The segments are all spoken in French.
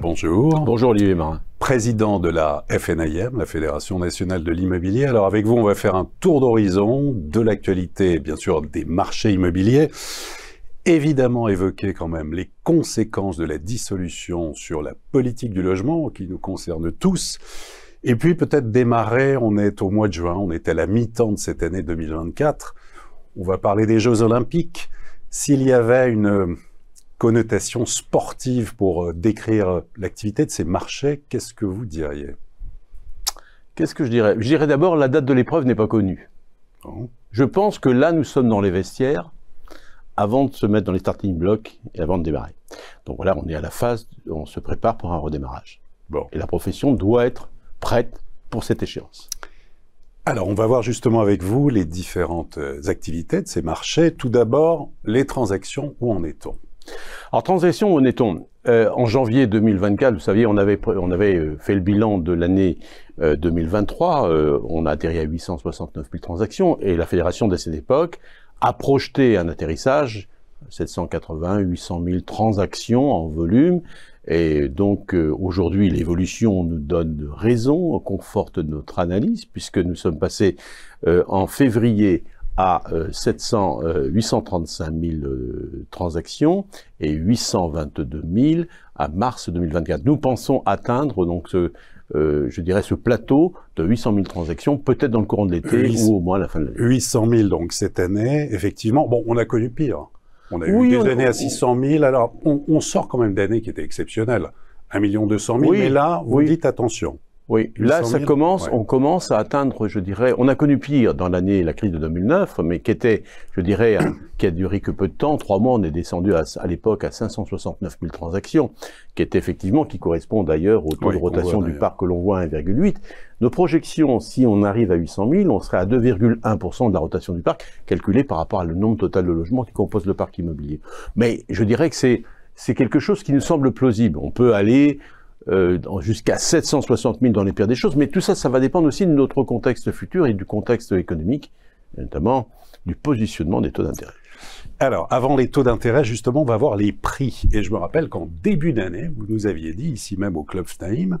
Bonjour. Bonjour Olivier Marin. Président de la FNIM, la Fédération nationale de l'immobilier. Alors avec vous, on va faire un tour d'horizon de l'actualité, bien sûr, des marchés immobiliers. Évidemment évoquer quand même les conséquences de la dissolution sur la politique du logement qui nous concerne tous. Et puis peut-être démarrer, on est au mois de juin, on est à la mi-temps de cette année 2024. On va parler des Jeux Olympiques. S'il y avait une connotation sportive pour euh, décrire euh, l'activité de ces marchés, qu'est-ce que vous diriez Qu'est-ce que je dirais Je dirais d'abord la date de l'épreuve n'est pas connue. Je pense que là, nous sommes dans les vestiaires avant de se mettre dans les starting blocks et avant de démarrer. Donc voilà, on est à la phase, on se prépare pour un redémarrage. Bon. Et la profession doit être prête pour cette échéance. Alors, on va voir justement avec vous les différentes euh, activités de ces marchés. Tout d'abord, les transactions, où en est-on alors transition, où euh, en janvier 2024, vous saviez, on avait, euh, fait le bilan de l'année 2023. Euh, on a atterri à 869 000 transactions et la fédération, dès cette époque, a projeté un atterrissage 780 800 000 transactions en volume. Et donc aujourd'hui, l'évolution nous donne raison, conforte notre analyse, puisque nous sommes passés en février à 835 euh, 000 euh, euh, transactions et 822 000 à mars 2024. Nous pensons atteindre donc ce, je dirais, ce plateau de 800 000 transactions, peut-être dans le courant de l'été ou au moins à la fin de l'année. 800 000 donc cette année, effectivement. Bon, on a connu pire. On a eu des années à 600 000. Alors, on, sort quand même d'années qui étaient exceptionnelles. 1 200 000. mais là, vous dites attention. Oui, là, ça commence, on commence à atteindre, je dirais, on a connu pire dans l'année, la crise de 2009, mais qui était, je dirais, qui a duré que peu de temps, trois mois, on est descendu à, l'époque à 569 000 transactions, qui est effectivement, qui correspond d'ailleurs au taux de rotation du parc que l'on voit à 1,8. Nos projections, si on arrive à 800 000, on serait à 2,1% de la rotation du parc, calculé par rapport au nombre total de logements qui composent le parc immobilier. Mais je dirais que c'est, c'est quelque chose qui nous semble plausible. On peut aller euh, jusqu'à 760 000 dans les pires des choses. Mais tout ça, ça va dépendre aussi de notre contexte futur et du contexte économique, notamment du positionnement des taux d'intérêt. Alors, avant les taux d'intérêt, justement, on va voir les prix. Et je me rappelle qu'en début d'année, vous nous aviez dit, ici même au Club Fnaim,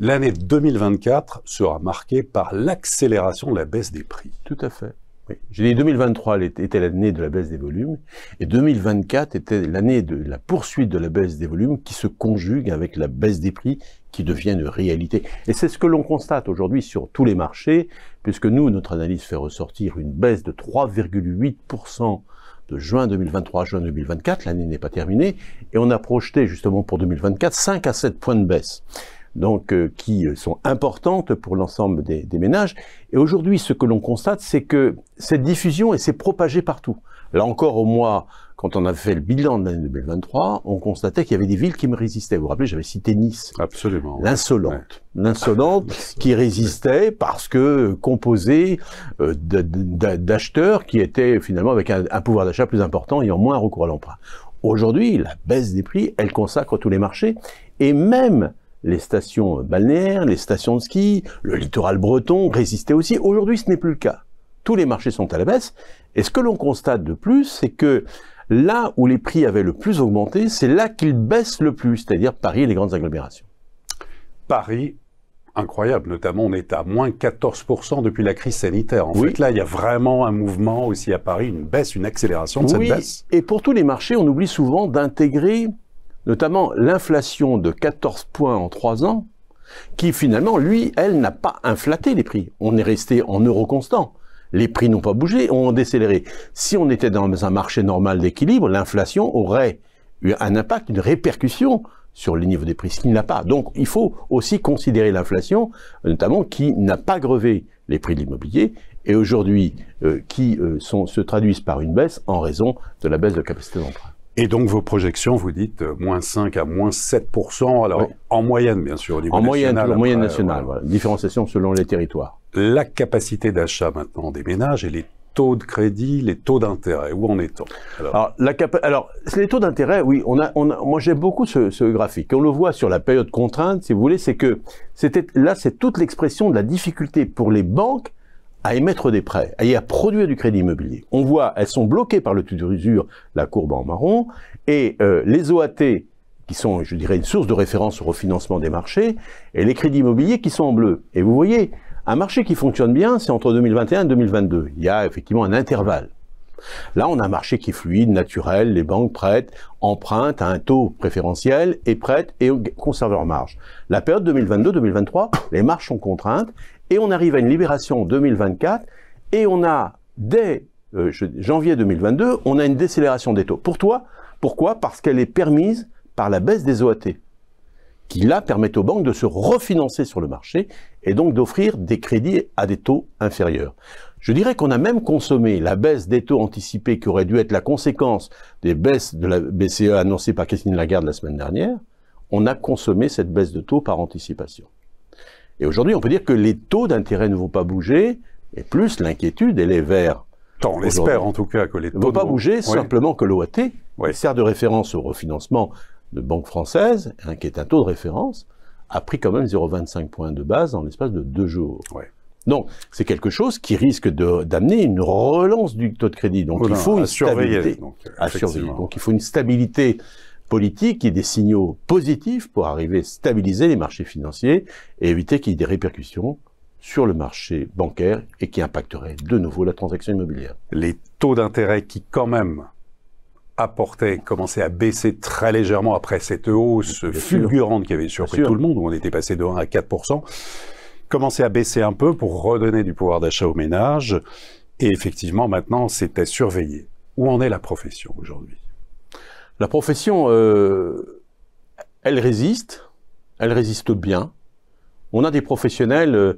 l'année 2024 sera marquée par l'accélération de la baisse des prix. Tout à fait. Oui. J'ai dit 2023 était l'année de la baisse des volumes et 2024 était l'année de la poursuite de la baisse des volumes qui se conjugue avec la baisse des prix qui devient une réalité. Et c'est ce que l'on constate aujourd'hui sur tous les marchés, puisque nous, notre analyse fait ressortir une baisse de 3,8% de juin 2023 à juin 2024, l'année n'est pas terminée, et on a projeté justement pour 2024 5 à 7 points de baisse donc euh, qui euh, sont importantes pour l'ensemble des, des, ménages. Et aujourd'hui, ce que l'on constate, c'est que cette diffusion s'est propagée partout. Là encore, au mois, quand on a fait le bilan de l'année 2023, on constatait qu'il y avait des villes qui me résistaient. Vous vous rappelez, j'avais cité Nice. Absolument. L'insolente. L'insolente qui résistait parce que euh, composée d'acheteurs qui étaient finalement avec un, un pouvoir d'achat plus important, et en moins recours à l'emprunt. Aujourd'hui, la baisse des prix, elle consacre tous les marchés. Et même les stations balnéaires, les stations de ski, le littoral breton résistaient aussi. Aujourd'hui, ce n'est plus le cas. Tous les marchés sont à la baisse. Et ce que l'on constate de plus, c'est que là où les prix avaient le plus augmenté, c'est là qu'ils baissent le plus, c'est-à-dire Paris et les grandes agglomérations. Paris, incroyable, notamment on est à moins 14% depuis la crise sanitaire. En fait, là, il y a vraiment un mouvement aussi à Paris, une baisse, une accélération de cette baisse. Et pour tous les marchés, on oublie souvent d'intégrer notamment l'inflation de 14 points en 3 ans, qui finalement, lui, elle, n'a pas inflaté les prix. On est resté en euros constants. Les prix n'ont pas bougé, ont décéléré. Si on était dans un marché normal d'équilibre, l'inflation aurait eu un impact, une répercussion sur les niveaux des prix, ce qui n'a pas. Donc il faut aussi considérer l'inflation, notamment qui n'a pas grevé les prix de l'immobilier, et aujourd'hui euh, qui euh, se traduisent par une baisse en raison de la baisse de capacité d'emprunt. Et donc vos projections, vous dites euh, moins 5 à moins 7 alors en moyenne bien sûr. Au niveau en moyenne, national, en moyenne nationale, Différenciation selon les territoires. La capacité d'achat maintenant des ménages et les taux de crédit, les taux d'intérêt, où en est-on alors, alors, les taux d'intérêt, oui, on a, on moi j'aime beaucoup ce, ce, graphique. On le voit sur la période contrainte, si vous voulez, c'est que là, c'est toute l'expression de la difficulté pour les banques à émettre des prêts et à produire du crédit immobilier. On voit, elles sont bloquées par le taux d'usure, la courbe en marron, et euh, les OAT qui sont, je dirais, une source de référence au refinancement des marchés, et les crédits immobiliers qui sont en bleu. Et vous voyez, un marché qui fonctionne bien, c'est entre 2021 et 2022. Il y a effectivement un intervalle. Là, on a un marché qui est fluide, naturel, les banques prêtent, empruntent à un taux préférentiel et prêtent et conservent leur marge. La période 2022-2023, les marges sont contraintes et on arrive à une libération en 2024 et on a, dès euh, janvier 2022, on a une décélération des taux. Pour toi, pourquoi Parce qu'elle est permise par la baisse des OAT, qui là permet aux banques de se refinancer sur le marché et donc d'offrir des crédits à des taux inférieurs. Je dirais qu'on a même consommé la baisse des taux anticipés qui aurait dû être la conséquence des baisses de la BCE annoncées par Christine Lagarde la semaine dernière. On a consommé cette baisse de taux par anticipation. Et aujourd'hui, on peut dire que les taux d'intérêt ne vont pas bouger, et plus l'inquiétude, elle est vers. on espère en tout cas que les taux ne vont pas bouger, simplement que l'OAT qui sert de référence au refinancement de banques françaises, hein, qui est un taux de référence, a pris quand même 0,25 points de base dans l'espace de deux jours. Donc, c'est quelque chose qui risque d'amener une relance du taux de crédit. Donc, oh il faut une stabilité. Surveiller, donc, Donc, il faut une stabilité politique et des signaux positifs pour arriver à stabiliser les marchés financiers et éviter qu'il y ait des répercussions sur le marché bancaire et qui impacterait de nouveau la transaction immobilière. Les taux d'intérêt qui quand même apportaient, commençaient à baisser très légèrement après cette hausse fulgurante qui avait surpris tout le monde, où on était passé de 1 à 4 commençaient à baisser un peu pour redonner du pouvoir d'achat aux ménages. Et effectivement, maintenant, c'était surveillé. Où en est la profession aujourd'hui la profession, euh, elle résiste, elle résiste bien. On a des professionnels, euh,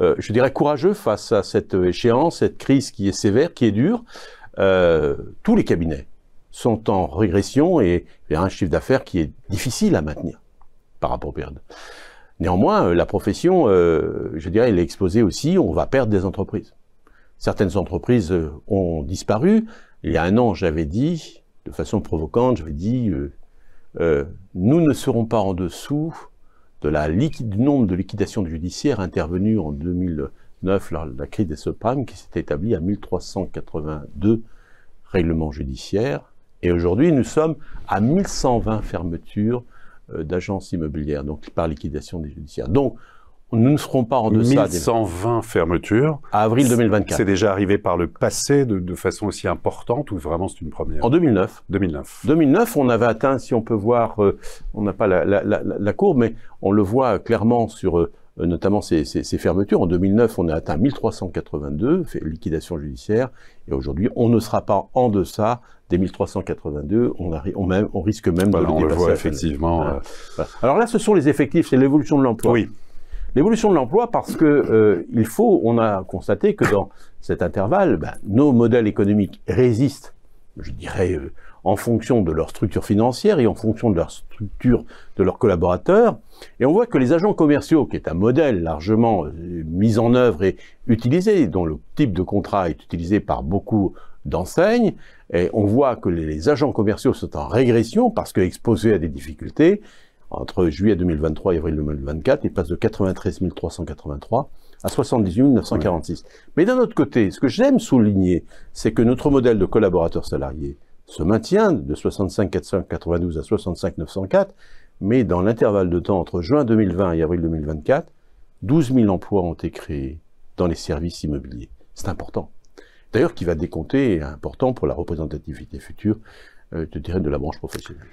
euh, je dirais, courageux face à cette échéance, cette crise qui est sévère, qui est dure. tous les cabinets sont en régression et un chiffre d'affaires qui est difficile à maintenir par rapport aux périodes. Néanmoins, la profession, je dirais, elle est exposée aussi, on va perdre des entreprises. Certaines entreprises ont disparu. Il y a un an, j'avais dit, de façon provocante, j'avais dit euh, euh, nous ne serons pas en dessous de la du nombre de liquidations judiciaires intervenues en 2009 lors de la crise des subprimes qui s'était établie à 1382 règlements judiciaires. Et aujourd'hui, nous sommes à 1120 fermetures euh, d'agences immobilières, donc par liquidation des judiciaires. Donc, nous ne serons pas en deçà 1120 120 fermetures. À avril 2024. C'est déjà arrivé par le passé de, façon aussi importante ou vraiment c'est une première En 2009. 2009. 2009, on avait atteint, si on peut voir, euh, on n'a pas la, courbe, mais on le voit clairement sur euh, notamment ces, fermetures. En 2009, on a atteint 1382 liquidation judiciaire. et aujourd'hui, on ne sera pas en deçà des 1382, on, on, même, on risque même de dépasser. effectivement. Euh, Alors là, ce sont les effectifs, c'est l'évolution de l'emploi. Oui. L'évolution de l'emploi parce que euh, faut, on a constaté que dans cet intervalle, bah, nos modèles économiques résistent, je dirais, euh, en fonction de leur structure financière et en fonction de leur structure de leurs collaborateurs. Et on voit que les agents commerciaux, qui est un modèle largement euh, mis en œuvre et utilisé, dont le type de contrat est utilisé par beaucoup d'enseignes, on voit que les agents commerciaux sont en régression parce qu'exposés à des difficultés, entre juillet 2023 et avril 2024, il passe de 93 383 à 78 946. Mais d'un autre côté, ce que j'aime souligner, c'est que notre modèle de collaborateur salarié se maintient de 65 492 à 65 904, mais dans l'intervalle de temps entre juin 2020 et avril 2024, 12 000 emplois ont été créés dans les services immobiliers. C'est important. D'ailleurs, qui va décompter est important pour la représentativité future, euh, dirais, de la branche professionnelle.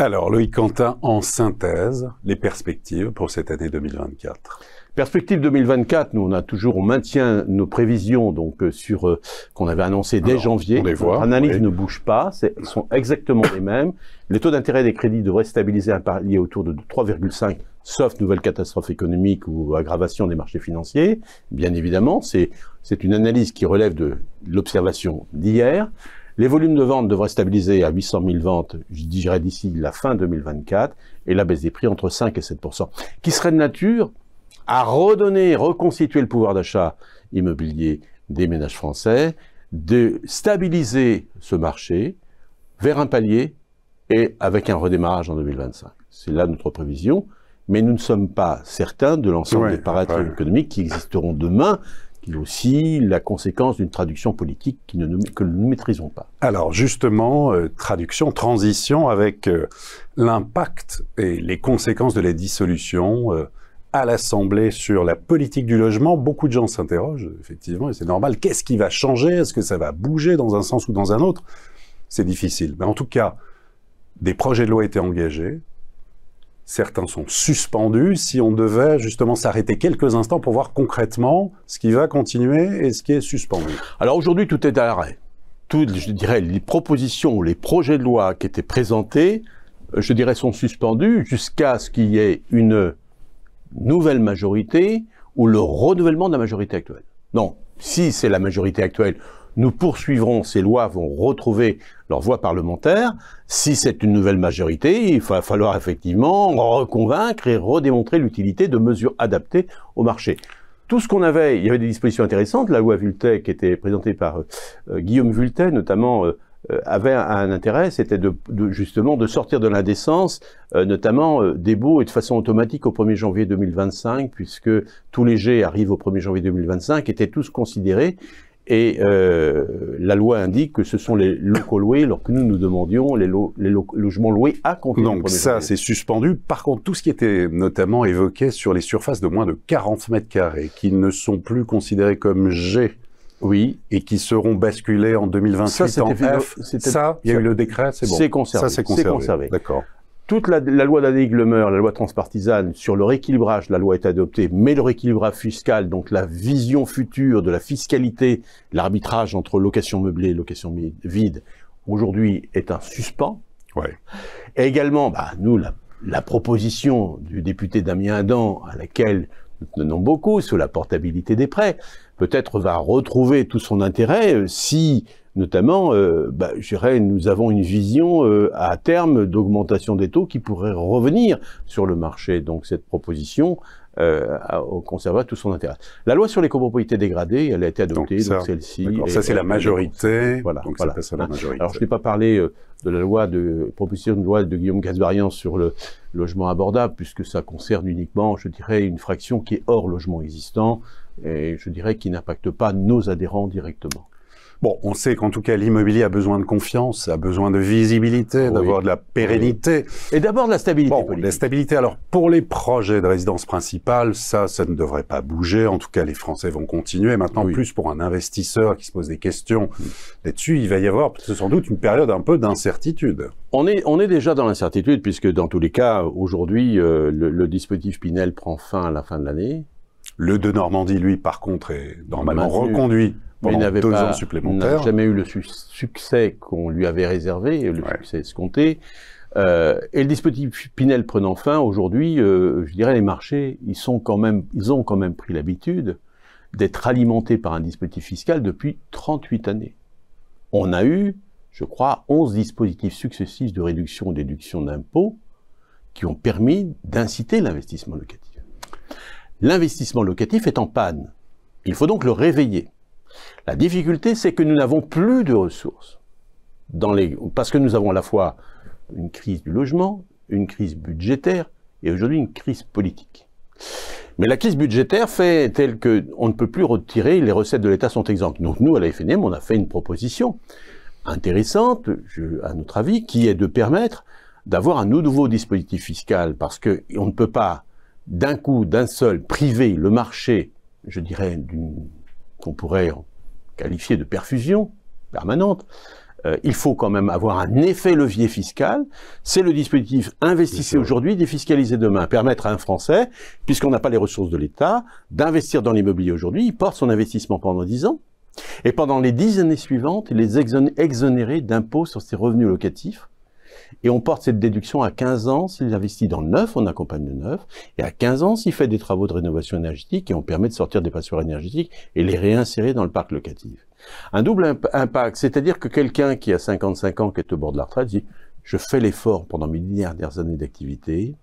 Alors, Loïc Quentin, en synthèse, les perspectives pour cette année 2024. Perspective 2024, nous on a toujours, on maintient nos prévisions donc euh, sur euh, qu'on avait annoncé dès janvier. On les voit, analyse ne bouge pas, elles sont exactement les mêmes. Les taux d'intérêt des crédits devraient stabiliser un palier autour de 3,5, sauf nouvelle catastrophe économique ou aggravation des marchés financiers. Bien évidemment, c'est c'est une analyse qui relève de l'observation d'hier. Les volumes de vente devraient stabiliser à 800 000 ventes, je dirais d'ici la fin 2024, et la baisse des prix entre 5 et 7 qui serait de nature à redonner, reconstituer le pouvoir d'achat immobilier des ménages français, de stabiliser ce marché vers un palier et avec un redémarrage en 2025. C'est là notre prévision, mais nous ne sommes pas certains de l'ensemble des paramètres économiques qui existeront demain aussi la conséquence d'une traduction politique que nous ne maîtrisons pas. Alors justement, euh, traduction, transition avec euh, l'impact et les conséquences de la dissolution euh, à l'Assemblée sur la politique du logement. Beaucoup de gens s'interrogent, effectivement, et c'est normal. Qu'est-ce qui va changer Est-ce que ça va bouger dans un sens ou dans un autre C'est difficile. Mais en tout cas, des projets de loi étaient engagés, Certains sont suspendus. Si on devait justement s'arrêter quelques instants pour voir concrètement ce qui va continuer et ce qui est suspendu. Alors aujourd'hui, tout est à l'arrêt. Toutes je dirais, les propositions ou les projets de loi qui étaient présentés, euh, je dirais, sont suspendus jusqu'à ce qu'il y ait une nouvelle majorité ou le renouvellement de la majorité actuelle. Non, si c'est la majorité actuelle, nous poursuivrons, ces lois vont retrouver leur voix parlementaire. Si c'est une nouvelle majorité, il va falloir effectivement reconvaincre et redémontrer l'utilité de mesures adaptées au marché. Tout ce qu'on avait, il y avait des dispositions intéressantes. La loi Vultet, qui était présentée par euh, euh, Guillaume Vultet, notamment, euh, avait un, intérêt, c'était de, justement de sortir de l'indécence, notamment des baux et de façon automatique au 1er janvier 2025, puisque tous les jets arrivent au 1er janvier 2025, étaient tous considérés et euh, la loi indique que ce sont les locaux loués, alors que nous, nous demandions les, les logements loués à compter Donc ça, c'est suspendu. Par contre, tout ce qui était notamment évoqué sur les surfaces de moins de 40 mètres carrés, qui ne sont plus considérées comme G, oui, et qui seront basculés en 2025 en F, ça, il y a eu le décret, c'est bon. conservé. Ça, c'est conservé. D'accord toute la, loi d'Anne glemer la loi transpartisane sur le rééquilibrage, la loi est adoptée, mais le rééquilibrage fiscal, donc la vision future de la fiscalité, l'arbitrage entre location meublée et location vide, aujourd'hui est un suspens. Et également, bah, nous, la, la, proposition du député Damien Adam, à laquelle nous tenons beaucoup, sur la portabilité des prêts, peut-être va retrouver tout son intérêt euh, si Notamment, euh, bah, je dirais, nous avons une vision euh, à terme d'augmentation des taux qui pourrait revenir sur le marché. Donc cette proposition euh, au tout son intérêt. La loi sur les copropriétés dégradées, elle a été adoptée, donc, celle-ci. Ça, c'est la majorité. Voilà, Ça la hein. majorité. Alors, je n'ai pas parlé de la loi de, proposition de loi de Guillaume Gasbarian sur le logement abordable, puisque ça concerne uniquement, je dirais, une fraction qui est hors logement existant, et je dirais qui n'impacte pas nos adhérents directement. Bon, on sait qu'en tout cas, l'immobilier a besoin de confiance, a besoin de visibilité, d'avoir de la pérennité. Et d'abord de la stabilité. Bon, la stabilité. Alors, pour les projets de résidence principale, ça, ça ne devrait pas bouger. En tout cas, les Français vont continuer. Maintenant, plus pour un investisseur qui se pose des questions mm. là-dessus, il va y avoir sans doute une période un peu d'incertitude. On est, on est déjà dans l'incertitude, puisque dans tous les cas, aujourd'hui, euh, le, dispositif Pinel prend fin à la fin de l'année. Le de Normandie, lui, par contre, est normalement reconduit mais il n'avait pas, jamais eu le succès qu'on lui avait réservé, le succès escompté. Euh, et le dispositif Pinel prenant fin, aujourd'hui, euh, je dirais les marchés, ils, sont quand même, ils ont quand même pris l'habitude d'être alimentés par un dispositif fiscal depuis 38 années. On a eu, je crois, 11 dispositifs successifs de réduction ou déduction d'impôts qui ont permis d'inciter l'investissement locatif. L'investissement locatif est en panne. Il faut donc le réveiller. La difficulté, c'est que nous n'avons plus de ressources. Parce que nous avons à la fois une crise du logement, une crise budgétaire et aujourd'hui une crise politique. Mais la crise budgétaire fait telle que on ne peut plus retirer, les recettes de l'État sont exemptes. Donc nous, à la FNM, on a fait une proposition intéressante, à notre avis, qui est de permettre d'avoir un nouveau dispositif fiscal, parce qu'on ne peut pas d'un coup, d'un seul, priver le marché, je dirais, d'une qu'on pourrait qualifier de perfusion permanente, euh, il faut quand même avoir un effet levier fiscal. C'est le dispositif investissez aujourd'hui, défiscalisez demain. Permettre à un Français, puisqu'on n'a pas les ressources de l'État, d'investir dans l'immobilier aujourd'hui. Il porte son investissement pendant 10 ans. Et pendant les 10 années suivantes, il est exonéré d'impôts sur ses revenus locatifs et on porte cette déduction à 15 ans s'il investit dans le neuf, on accompagne le neuf, et à 15 ans s'il fait des travaux de rénovation énergétique, et on permet de sortir des passoires énergétiques et les réinsérer dans le parc locatif. Un double impact, c'est-à-dire que quelqu'un qui a 55 ans, qui est au bord de la retraite, dit « je fais l'effort pendant mes dernières années d'activité ».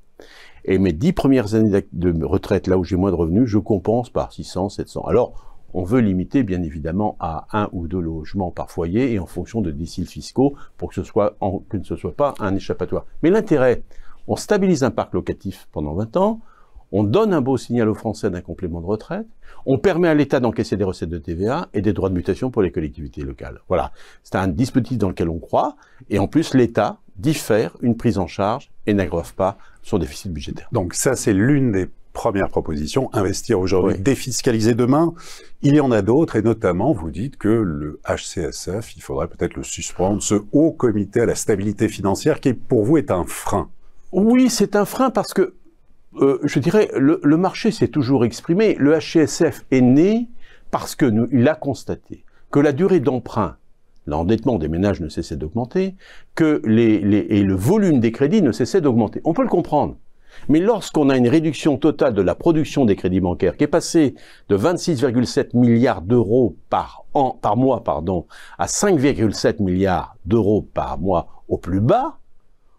Et mes dix premières années de retraite, là où j'ai moins de revenus, je compense par 600, 700. Alors, on veut limiter bien évidemment à un ou deux logements par foyer et en fonction de déciles fiscaux pour que ce, soit en, que ce ne soit pas un échappatoire. Mais l'intérêt, on stabilise un parc locatif pendant 20 ans, on donne un beau signal aux Français d'un complément de retraite, on permet à l'État d'encaisser des recettes de TVA et des droits de mutation pour les collectivités locales. Voilà, c'est un dispositif dans lequel on croit, et en plus l'État diffère une prise en charge et n'aggrave pas son déficit budgétaire. Donc ça, c'est l'une des première proposition, investir aujourd'hui, défiscaliser demain. Il y en a d'autres, et notamment, vous dites que le HCSF, il faudrait peut-être le suspendre, ce haut comité à la stabilité financière qui, pour vous, est un frein. Oui, c'est un frein parce que, euh, je dirais, le, marché s'est toujours exprimé. Le HCSF est né parce qu'il a constaté que la durée d'emprunt l'endettement des ménages ne cessait d'augmenter, que et le volume des crédits ne cessait d'augmenter. On peut le comprendre. Mais lorsqu'on a une réduction totale de la production des crédits bancaires qui est passée de 26,7 milliards d'euros par an, par mois, pardon, à 5,7 milliards d'euros par mois au plus bas,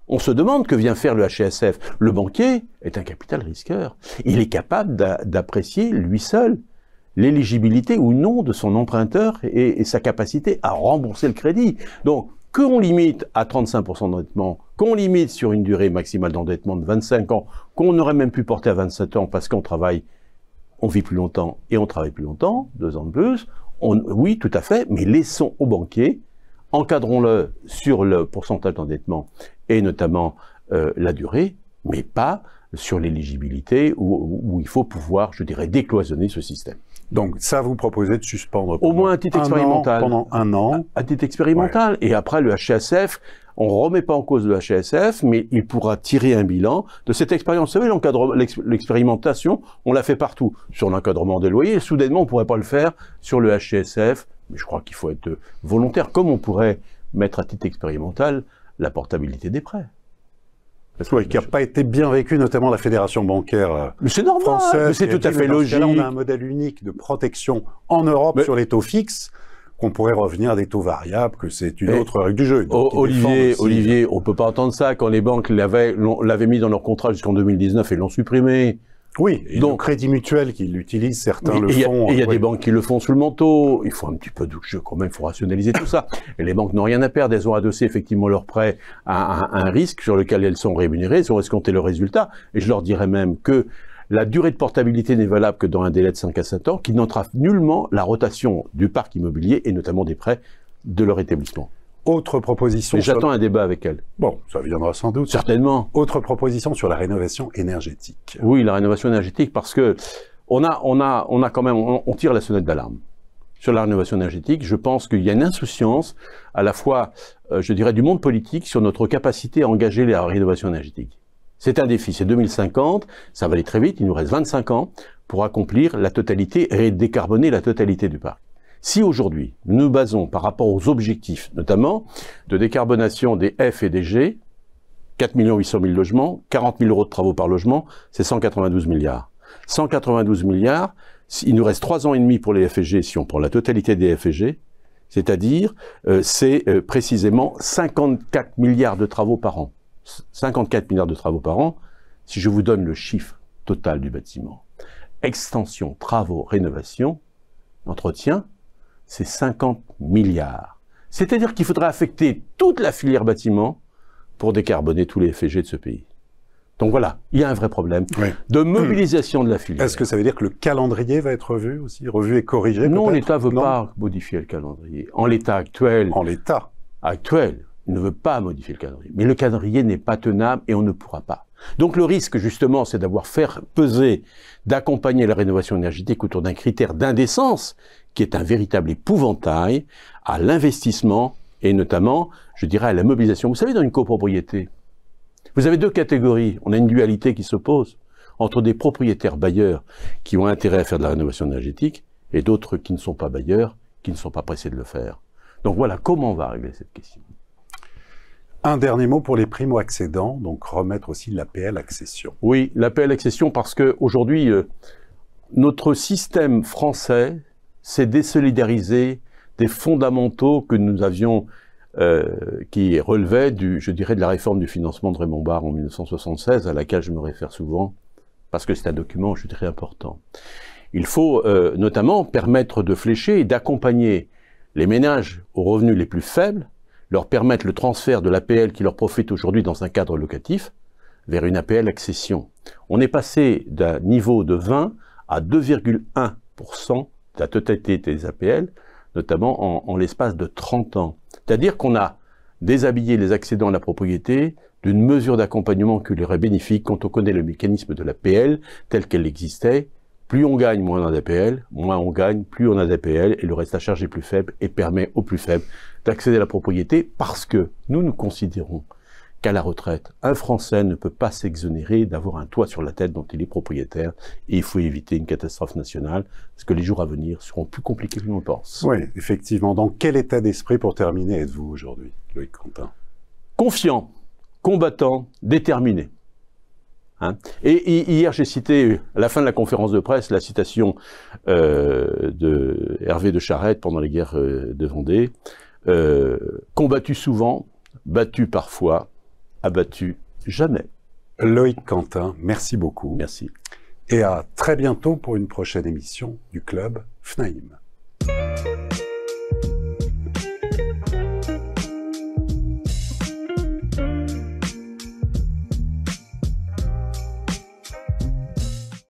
on se demande que vient faire le HSF. Le banquier est un capital risqueur. Il est capable d'apprécier lui seul l'éligibilité ou non de son emprunteur et, sa capacité à rembourser le crédit. Donc, que l'on limite à 35% d'endettement qu'on limite sur une durée maximale d'endettement de 25 ans, qu'on aurait même pu porter à 27 ans parce qu'on travaille, on vit plus longtemps et on travaille plus longtemps, deux ans de plus. oui, tout à fait, mais laissons aux banquiers, encadrons-le sur le pourcentage d'endettement et notamment euh, la durée, mais pas sur l'éligibilité où, il faut pouvoir, je dirais, décloisonner ce système. Donc ça, vous proposez de suspendre au moins un titre expérimental. pendant un an. un titre expérimental. Et après, le HCSF on remet pas en cause le HSSF, mais il pourra tirer un bilan de cette expérience. Vous savez, l'expérimentation, on l'a fait partout, sur l'encadrement des loyers, soudainement, on ne pourrait pas le faire sur le HSF mais je crois qu'il faut être volontaire, comme on pourrait mettre à titre expérimental la portabilité des prêts. Parce oui, qui n'a pas été bien vécu, notamment la fédération bancaire euh, mais c'est normal, française. C'est tout à fait logique. on a un modèle unique de protection en Europe sur les taux fixes qu'on pourrait revenir à des taux variables, que c'est une autre règle du jeu. Olivier, Olivier, on peut pas entendre ça quand les banques l'avaient, mis dans leur contrat jusqu'en 2019 et l'ont supprimé. Oui, donc le Crédit Mutuel qui l'utilise, certains le Il y a, euh, des banques qui le font sous le manteau. Il faut un petit peu de jeu quand même, il faut rationaliser tout ça. Et les banques n'ont rien à perdre, elles ont adossé effectivement leurs prêts à, à, un risque sur lequel elles sont rémunérées, elles ont escompté le résultat. Et je leur dirais même que la durée de portabilité n'est valable que dans un délai de 5 à 7 ans qui n'entrave nullement la rotation du parc immobilier et notamment des prêts de leur établissement. Autre proposition. J'attends un débat avec elle. Bon, ça viendra sans doute. Certainement. Autre proposition sur la rénovation énergétique. Oui, la rénovation énergétique parce que on a, on a, on a quand même, on, tire la sonnette d'alarme sur la rénovation énergétique. Je pense qu'il y a une insouciance à la fois, euh, je dirais, du monde politique sur notre capacité à engager la rénovation énergétique. C'est un défi, c'est 2050, ça va aller très vite, il nous reste 25 ans pour accomplir la totalité et décarboner la totalité du parc. Si aujourd'hui nous basons par rapport aux objectifs, notamment de décarbonation des F et des G, 4 800 000 logements, 40 000 euros de travaux par logement, c'est 192 milliards. 192 milliards, il nous reste 3 ans et demi pour les F et G si on prend la totalité des F et G, c'est-à-dire euh, c'est euh, précisément 54 milliards de travaux par an. 54 milliards de travaux par an. Si je vous donne le chiffre total du bâtiment, extension, travaux, rénovation, entretien, c'est 50 milliards. C'est-à-dire qu'il faudrait affecter toute la filière bâtiment pour décarboner tous les FG de ce pays. Donc voilà, il y a un vrai problème de mobilisation de la filière. Est-ce que ça veut dire que le calendrier va être revu aussi, revu et corrigé Non, l'État ne veut pas modifier le calendrier. En l'état actuel. En l'état actuel, ne veut pas modifier le calendrier. Mais le calendrier n'est pas tenable et on ne pourra pas. Donc le risque, justement, c'est d'avoir faire peser, d'accompagner la rénovation énergétique autour d'un critère d'indécence qui est un véritable épouvantail à l'investissement et notamment, je dirais, à la mobilisation. Vous savez, dans une copropriété, vous avez deux catégories. On a une dualité qui se pose entre des propriétaires bailleurs qui ont intérêt à faire de la rénovation énergétique et d'autres qui ne sont pas bailleurs, qui ne sont pas pressés de le faire. Donc voilà comment on va régler cette question. Un dernier mot pour les primo-accédants, donc remettre aussi l'APL accession. Oui, l'APL accession parce qu'aujourd'hui, aujourd'hui euh, notre système français s'est désolidarisé des fondamentaux que nous avions, euh, qui relevaient, du, je dirais, de la réforme du financement de Raymond Barre en 1976, à laquelle je me réfère souvent, parce que c'est un document, je dirais, important. Il faut euh, notamment permettre de flécher et d'accompagner les ménages aux revenus les plus faibles leur permettre le transfert de l'APL qui leur profite aujourd'hui dans un cadre locatif vers une APL accession. On est passé d'un niveau de 20 à 2,1% de la totalité des APL, notamment en, l'espace de 30 ans. C'est-à-dire qu'on a déshabillé les accédants à la propriété d'une mesure d'accompagnement qui leur est bénéfique quand on connaît le mécanisme de l'APL tel qu'elle existait. Plus on gagne, moins on a d'APL, moins on gagne, plus on a d'APL, et le reste à charge est plus faible et permet aux plus faibles d'accéder à la propriété parce que nous nous considérons qu'à la retraite, un Français ne peut pas s'exonérer d'avoir un toit sur la tête dont il est propriétaire et il faut éviter une catastrophe nationale parce que les jours à venir seront plus compliqués que l'on pense. Oui, effectivement. Dans quel état d'esprit pour terminer êtes-vous aujourd'hui, Loïc Quentin Confiant, combattant, déterminé. Hein et hier, j'ai cité, à la fin de la conférence de presse, la citation euh, de Hervé de Charette pendant les guerres euh, de Vendée. Euh, combattu souvent, battu parfois, abattu jamais. Loïc Quentin, merci beaucoup. Merci. Et à très bientôt pour une prochaine émission du club FNAIM.